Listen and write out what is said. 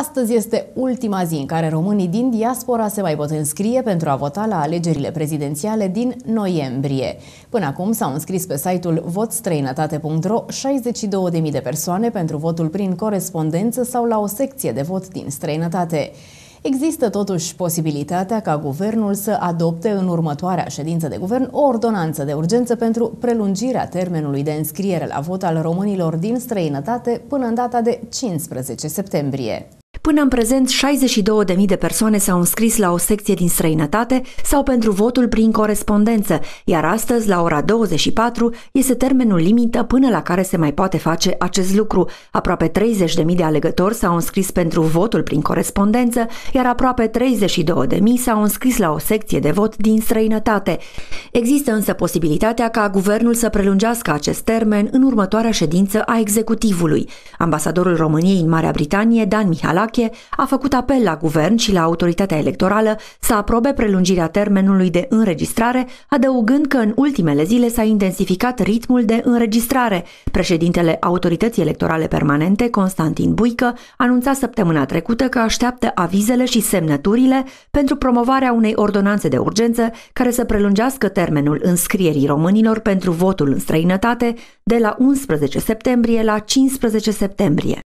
Astăzi este ultima zi în care românii din diaspora se mai pot înscrie pentru a vota la alegerile prezidențiale din noiembrie. Până acum s-au înscris pe site-ul votstrăinătate.ro 62.000 de persoane pentru votul prin corespondență sau la o secție de vot din străinătate. Există totuși posibilitatea ca guvernul să adopte în următoarea ședință de guvern o ordonanță de urgență pentru prelungirea termenului de înscriere la vot al românilor din străinătate până în data de 15 septembrie. Până în prezent, 62.000 de persoane s-au înscris la o secție din străinătate sau pentru votul prin corespondență, iar astăzi, la ora 24, este termenul limită până la care se mai poate face acest lucru. Aproape 30.000 de alegători s-au înscris pentru votul prin corespondență, iar aproape 32.000 s-au înscris la o secție de vot din străinătate. Există însă posibilitatea ca guvernul să prelungească acest termen în următoarea ședință a executivului. Ambasadorul României în Marea Britanie, Dan Mihalac, Iordache a făcut apel la guvern și la autoritatea electorală să aprobe prelungirea termenului de înregistrare, adăugând că în ultimele zile s-a intensificat ritmul de înregistrare. Președintele Autorității Electorale Permanente, Constantin Buică, anunța săptămâna trecută că așteaptă avizele și semnăturile pentru promovarea unei ordonanțe de urgență care să prelungească termenul înscrierii românilor pentru votul în străinătate de la 11 septembrie la 15 septembrie.